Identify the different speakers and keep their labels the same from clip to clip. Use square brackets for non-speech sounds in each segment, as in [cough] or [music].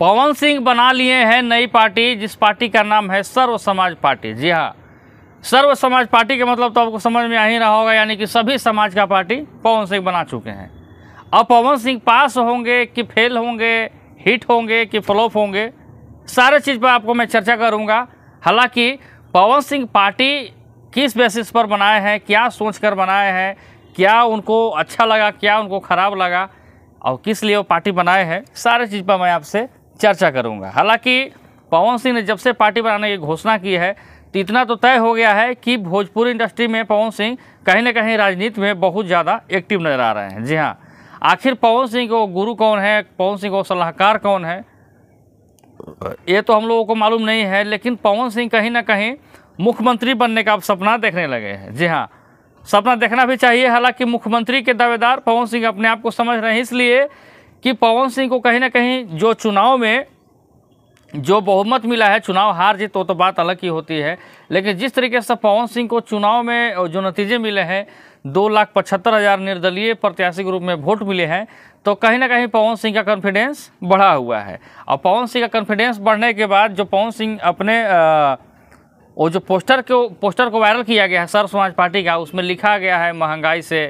Speaker 1: पवन सिंह बना लिए हैं नई पार्टी जिस पार्टी का नाम है सर्व समाज पार्टी जी हाँ सर्व समाज पार्टी के मतलब तो आपको समझ में आ ही रहा होगा यानी कि सभी समाज का पार्टी पवन सिंह बना चुके हैं अब पवन सिंह पास होंगे कि फेल होंगे हिट होंगे कि फ्लॉप होंगे सारे चीज़ पर आपको मैं चर्चा करूँगा हालांकि पवन सिंह पार्टी किस बेसिस पर बनाए हैं क्या सोच कर बनाए हैं क्या उनको अच्छा लगा क्या उनको ख़राब लगा और किस लिए वो पार्टी बनाए हैं सारे चीज़ पर मैं आपसे चर्चा करूँगा हालांकि पवन सिंह ने जब से पार्टी बनाने की घोषणा की है तो इतना तो तय हो गया है कि भोजपुरी इंडस्ट्री में पवन सिंह कहीं ना कहीं राजनीति में बहुत ज़्यादा एक्टिव नज़र आ रहे हैं जी हाँ आखिर पवन सिंह को गुरु कौन है पवन सिंह को सलाहकार कौन है ये तो हम लोगों को मालूम नहीं है लेकिन पवन सिंह कहीं ना कहीं मुख्यमंत्री बनने का अब सपना देखने लगे हैं जी हाँ सपना देखना भी चाहिए हालांकि मुख्यमंत्री के दावेदार पवन सिंह अपने आप को समझ रहे हैं इसलिए कि पवन सिंह को कहीं ना कहीं जो चुनाव में जो बहुमत मिला है चुनाव हार जीत तो, तो बात अलग ही होती है लेकिन जिस तरीके से पवन सिंह को चुनाव में जो नतीजे मिले हैं दो लाख पचहत्तर हज़ार निर्दलीय प्रत्याशी के रूप में वोट मिले हैं तो कहीं ना कहीं पवन सिंह का कॉन्फिडेंस बढ़ा हुआ है और पवन सिंह का कॉन्फिडेंस बढ़ने के बाद जो पवन सिंह अपने आ, वो जो पोस्टर को पोस्टर को वायरल किया गया है सर्व समाज पार्टी का उसमें लिखा गया है महंगाई से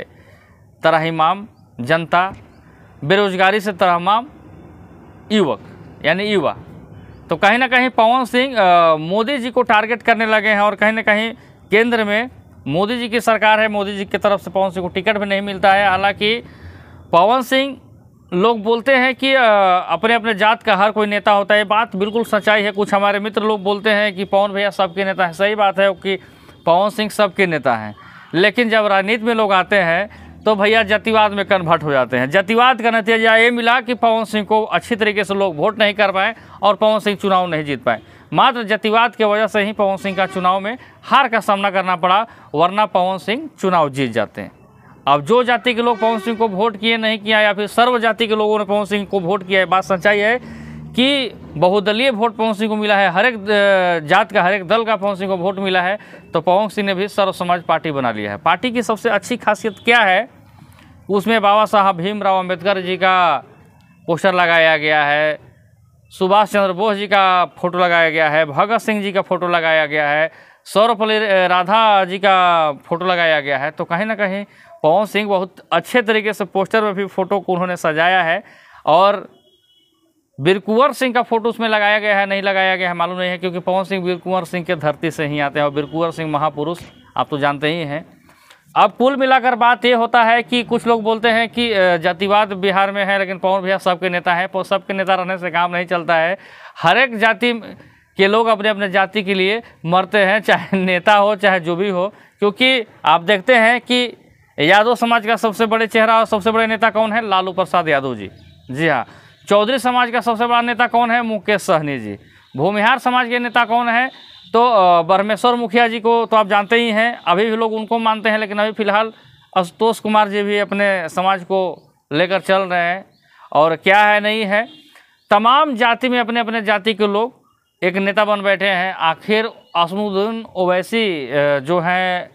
Speaker 1: तरहिमाम जनता बेरोजगारी से तमाम युवक यानी युवा तो कहीं ना कहीं पवन सिंह मोदी जी को टारगेट करने लगे हैं और कहीं ना कहीं केंद्र में मोदी जी की सरकार है मोदी जी की तरफ से पवन सिंह को टिकट भी नहीं मिलता है हालांकि पवन सिंह लोग बोलते हैं कि अपने अपने जात का हर कोई नेता होता है बात बिल्कुल सच्चाई है कुछ हमारे मित्र लोग बोलते हैं कि पवन भैया सबके नेता हैं सही बात है कि पवन सिंह सबके नेता हैं लेकिन जब राजनीति में लोग आते हैं तो भैया जतिवाद में कन्वर्ट हो जाते हैं जतिवाद का नतीजा ये मिला कि पवन सिंह को अच्छी तरीके से लोग वोट नहीं कर पाए और पवन सिंह चुनाव नहीं जीत पाए मात्र जतिवाद के वजह से ही पवन सिंह का चुनाव में हार का सामना करना पड़ा वरना पवन सिंह चुनाव जीत जाते हैं अब जो जाति के लोग पवन सिंह को वोट किए नहीं किया या फिर सर्व जाति के लोगों ने पवन सिंह को वोट किया है बात सच्चाई है कि बहुदलीय वोट पवन सिंह को मिला है हर एक जात का हर एक दल का पवन सिंह को वोट मिला है तो पवन सिंह ने भी सर्व समाज पार्टी बना लिया है पार्टी की सबसे अच्छी खासियत क्या है उसमें बाबा साहब भीमराव अम्बेडकर जी का पोस्टर लगाया गया है सुभाष चंद्र बोस जी का फोटो लगाया गया है भगत सिंह जी का फोटो लगाया गया है सर्वपल्ली राधा जी का फोटो लगाया गया है तो कहीं ना कहीं पवन सिंह बहुत अच्छे तरीके से पोस्टर में भी फ़ोटो को उन्होंने सजाया है और वीर सिंह का फोटो उसमें लगाया गया है नहीं लगाया गया है मालूम नहीं है क्योंकि पवन सिंह वीर कुंवर सिंह के धरती से ही आते हैं और वीर कुंवर सिंह महापुरुष आप तो जानते ही हैं अब कुल मिलाकर बात ये होता है कि कुछ लोग बोलते हैं कि जातिवाद बिहार में है लेकिन पवन भैया सबके नेता हैं सबके नेता रहने से काम नहीं चलता है हर एक जाति के लोग अपने अपने जाति के लिए मरते हैं चाहे [laughs] नेता हो चाहे जो भी हो क्योंकि आप देखते हैं कि यादव समाज का सबसे बड़े चेहरा और सबसे बड़े नेता कौन है लालू प्रसाद यादव जी जी हाँ चौधरी समाज का सबसे बड़ा नेता कौन है मुकेश सहनी जी भूमिहार समाज के नेता कौन है तो बरमेश्वर मुखिया जी को तो आप जानते ही हैं अभी भी लोग उनको मानते हैं लेकिन अभी फ़िलहाल आशुतोष कुमार जी भी अपने समाज को लेकर चल रहे हैं और क्या है नहीं है तमाम जाति में अपने अपने जाति के लोग एक नेता बन बैठे हैं आखिर असमुद्दीन ओवैसी जो हैं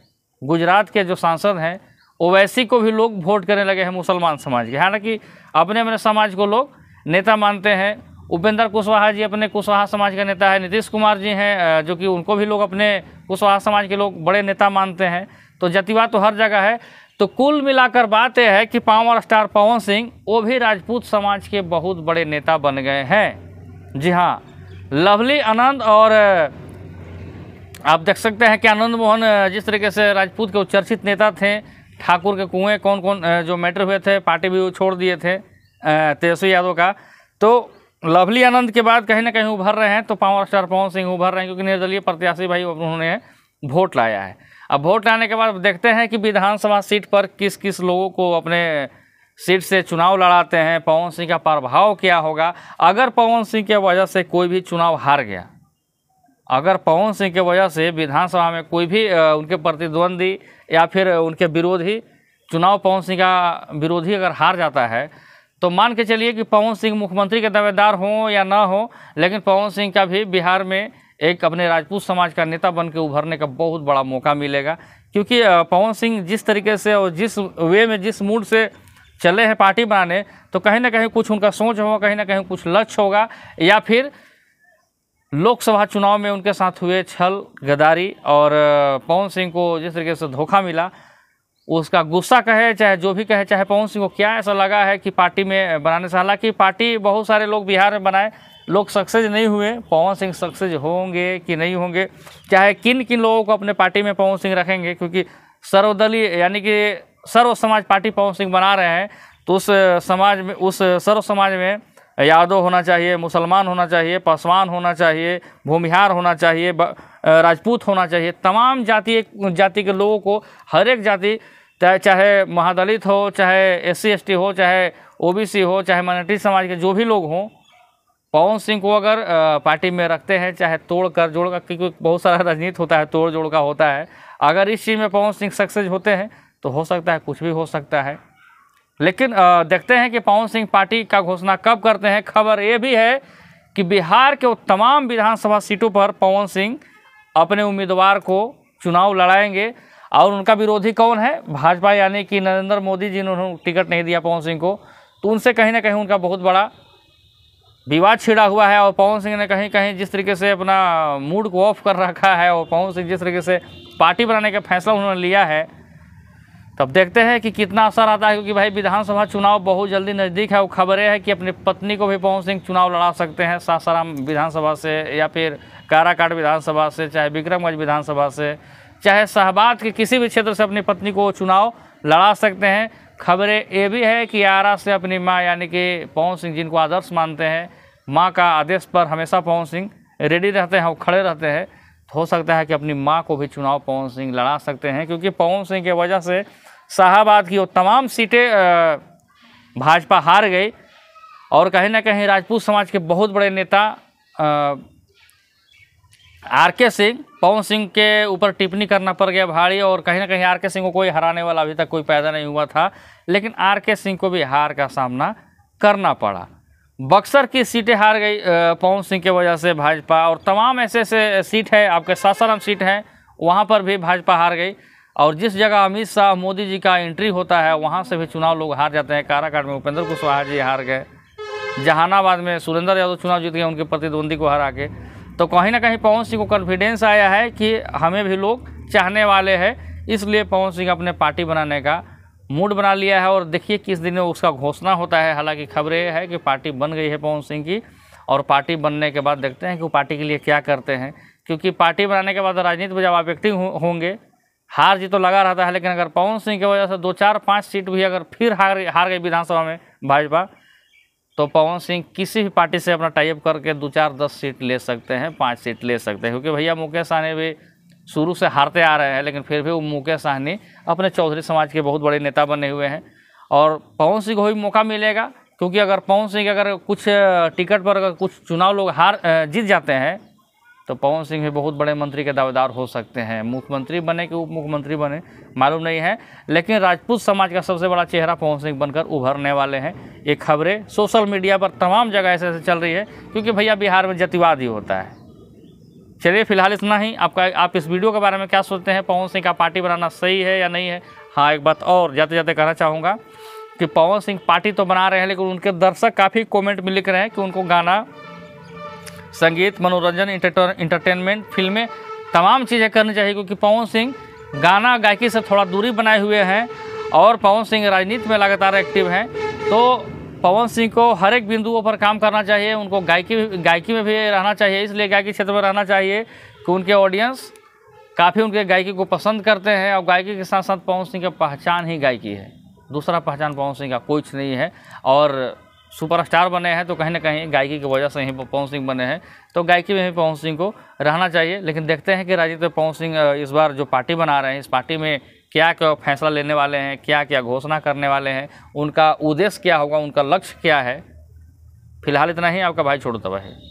Speaker 1: गुजरात के जो सांसद हैं ओवैसी को भी लोग वोट करने लगे हैं मुसलमान समाज के हालांकि अपने अपने समाज को लोग नेता मानते हैं उपेंद्र कुशवाहा जी अपने कुशवाहा समाज के नेता है नीतीश कुमार जी हैं जो कि उनको भी लोग अपने कुशवाहा समाज के लोग बड़े नेता मानते हैं तो जतिवा तो हर जगह है तो कुल मिलाकर बात यह है कि पावर स्टार पवन सिंह वो भी राजपूत समाज के बहुत बड़े नेता बन गए हैं जी हाँ लवली आनंद और आप देख सकते हैं कि आनंद मोहन जिस तरीके से राजपूत के चर्चित नेता थे ठाकुर के कुएं कौन कौन जो मैटर हुए थे पार्टी भी छोड़ दिए थे तेजस्वी यादव का तो लवली आनंद के बाद कहीं ना कहीं उभर रहे हैं तो पावर स्टार पवन सिंह उभर रहे हैं क्योंकि निर्दलीय प्रत्याशी भाई उन्होंने वोट लाया है अब वोट लाने के बाद देखते हैं कि विधानसभा सीट पर किस किस लोगों को अपने सीट से चुनाव लड़ाते हैं पवन सिंह का प्रभाव क्या होगा अगर पवन सिंह के वजह से कोई भी चुनाव हार गया अगर पवन सिंह के वजह से विधानसभा में कोई भी उनके प्रतिद्वंदी या फिर उनके विरोधी चुनाव पवन सिंह का विरोधी अगर हार जाता है तो मान के चलिए कि पवन सिंह मुख्यमंत्री के दावेदार हों या ना हो लेकिन पवन सिंह का भी बिहार में एक अपने राजपूत समाज का नेता बन के उभरने का बहुत बड़ा मौका मिलेगा क्योंकि पवन सिंह जिस तरीके से और जिस वे में जिस मूड से चले हैं पार्टी बनाने तो कहीं ना कहीं कुछ उनका सोच होगा कहीं ना कहीं कुछ लक्ष्य होगा या फिर लोकसभा चुनाव में उनके साथ हुए छल गदारी और पवन सिंह को जिस तरीके से धोखा मिला उसका गुस्सा कहे चाहे जो भी कहे चाहे पवन सिंह को क्या ऐसा लगा है कि पार्टी में बनाने से हालांकि पार्टी बहुत सारे लोग बिहार में बनाए लोग सक्सेस नहीं हुए पवन सिंह सक्सेस होंगे कि नहीं होंगे चाहे किन किन लोगों को अपने पार्टी में पवन सिंह रखेंगे क्योंकि सर्वदलीय यानी कि सर्व समाज पार्टी पवन सिंह बना रहे हैं तो उस समाज में उस सर्व समाज में यादव होना चाहिए मुसलमान होना चाहिए पासवान होना चाहिए भूमिहार होना चाहिए राजपूत होना चाहिए तमाम जाति जाति के लोगों को हर एक जाति चाहे महादलित हो चाहे एस सी हो चाहे ओबीसी हो चाहे माइनॉरिटी समाज के जो भी लोग हों पवन सिंह को अगर पार्टी में रखते हैं चाहे तोड़ कर जोड़ कर क्योंकि बहुत सारा राजनीति होता है तोड़ जोड़ का होता है अगर इस चीज़ में पवन सिंह सक्सेस होते हैं तो हो सकता है कुछ भी हो सकता है लेकिन देखते हैं कि पवन सिंह पार्टी का घोषणा कब करते हैं खबर ये भी है कि बिहार के तमाम विधानसभा सीटों पर पवन सिंह अपने उम्मीदवार को चुनाव लड़ाएंगे और उनका विरोधी कौन है भाजपा यानी कि नरेंद्र मोदी जी ने उन्होंने टिकट नहीं दिया पवन सिंह को तो उनसे कहीं ना कहीं उनका बहुत बड़ा विवाद छिड़ा हुआ है और पवन सिंह ने कहीं कहीं जिस तरीके से अपना मूड को ऑफ कर रखा है और पवन सिंह जिस तरीके से पार्टी बनाने का फैसला उन्होंने लिया है तब देखते हैं कि कितना असर आता है क्योंकि भाई विधानसभा चुनाव बहुत जल्दी नज़दीक है वो खबरें हैं कि अपनी पत्नी को भी पवन सिंह चुनाव लड़ा सकते हैं सासाराम विधानसभा से या फिर काराकाट विधानसभा से चाहे विक्रमगंज विधानसभा से चाहे शहबाद के किसी भी क्षेत्र से अपनी पत्नी को चुनाव लड़ा सकते हैं खबरें ये भी है कि आरा से अपनी माँ यानी कि पवन सिंह जिनको आदर्श मानते हैं माँ का आदेश पर हमेशा पवन सिंह रेडी रहते हैं वो खड़े रहते हैं हो सकता है कि अपनी माँ को भी चुनाव पवन सिंह लड़ा सकते हैं क्योंकि पवन सिंह की वजह से शाहबाद की वो तमाम सीटें भाजपा हार गई और कहीं ना कहीं राजपूत समाज के बहुत बड़े नेता आर के सिंह पवन सिंह के ऊपर टिप्पणी करना पड़ गया भारी और कहीं ना कहीं आर के सिंह को कोई हराने वाला अभी तक कोई पैदा नहीं हुआ था लेकिन आर के सिंह को भी हार का सामना करना पड़ा बक्सर की सीटें हार गई पवन सिंह की वजह से भाजपा और तमाम ऐसे ऐसे सीट है आपके सासाराम सीट है वहाँ पर भी भाजपा हार गई और जिस जगह अमित शाह मोदी जी का एंट्री होता है वहाँ से भी चुनाव लोग हार जाते हैं काराकाट में उपेंद्र कुशवाहा जी हार गए जहानाबाद में सुरेंद्र यादव चुनाव जीत गए उनके प्रतिद्वंदी को हरा के तो कहीं ना कहीं पवन सिंह को कॉन्फिडेंस आया है कि हमें भी लोग चाहने वाले हैं इसलिए पवन सिंह अपने पार्टी बनाने का मूड बना लिया है और देखिए किस दिन उसका घोषणा होता है हालांकि खबरें है कि पार्टी बन गई है पवन सिंह की और पार्टी बनने के बाद देखते हैं कि वो पार्टी के लिए क्या करते हैं क्योंकि पार्टी बनाने के बाद राजनीति में जब आप व्यक्ति होंगे हार जी तो लगा रहता है लेकिन अगर पवन सिंह की वजह से दो चार पाँच सीट भी अगर फिर हार हार गई विधानसभा में भाजपा तो पवन सिंह किसी भी पार्टी से अपना टाइप करके दो चार दस सीट ले सकते हैं पाँच सीट ले सकते हैं क्योंकि भैया मुकेश ने भी शुरू से हारते आ रहे हैं लेकिन फिर भी वो मुकेश साहनी अपने चौधरी समाज के बहुत बड़े नेता बने हुए हैं और पवन सिंह को भी मौका मिलेगा क्योंकि अगर पवन सिंह अगर कुछ टिकट पर अगर कुछ चुनाव लोग हार जीत जाते हैं तो पवन सिंह भी बहुत बड़े मंत्री के दावेदार हो सकते हैं मुख्यमंत्री बने कि उप मुख्यमंत्री बने मालूम नहीं है लेकिन राजपूत समाज का सबसे बड़ा चेहरा पवन सिंह बनकर उभरने वाले हैं ये खबरें सोशल मीडिया पर तमाम जगह ऐसे ऐसे चल रही है क्योंकि भैया बिहार में जतिवाद ही होता है चलिए फिलहाल इतना ही आपका आप इस वीडियो के बारे में क्या सोचते हैं पवन सिंह का पार्टी बनाना सही है या नहीं है हाँ एक बात और जाते जाते कहना चाहूँगा कि पवन सिंह पार्टी तो बना रहे हैं लेकिन उनके दर्शक काफ़ी कमेंट में लिख रहे हैं कि उनको गाना संगीत मनोरंजन इंटरटेनमेंट फिल्में तमाम चीज़ें करनी चाहिए क्योंकि पवन सिंह गाना गायकी से थोड़ा दूरी बनाए हुए हैं और पवन सिंह राजनीति में लगातार एक्टिव हैं तो पवन सिंह को हर एक बिंदुओं पर काम करना चाहिए उनको गायकी गायकी में भी रहना चाहिए इसलिए गायकी क्षेत्र में रहना चाहिए कि उनके ऑडियंस काफ़ी उनके गायकी को पसंद करते हैं और गायकी के साथ साथ पवन सिंह की पहचान ही गायकी है दूसरा पहचान पवन सिंह का कुछ नहीं है और सुपरस्टार बने हैं तो कहीं ना कहीं गायकी की वजह से ही पवन सिंह बने हैं तो गायकी में भी पवन सिंह को रहना चाहिए लेकिन देखते हैं कि राजीव पवन सिंह इस बार जो पार्टी बना रहे हैं इस पार्टी में क्या क्या फैसला लेने वाले हैं क्या क्या घोषणा करने वाले हैं उनका उद्देश्य क्या होगा उनका लक्ष्य क्या है फिलहाल इतना ही आपका भाई छोड़ता है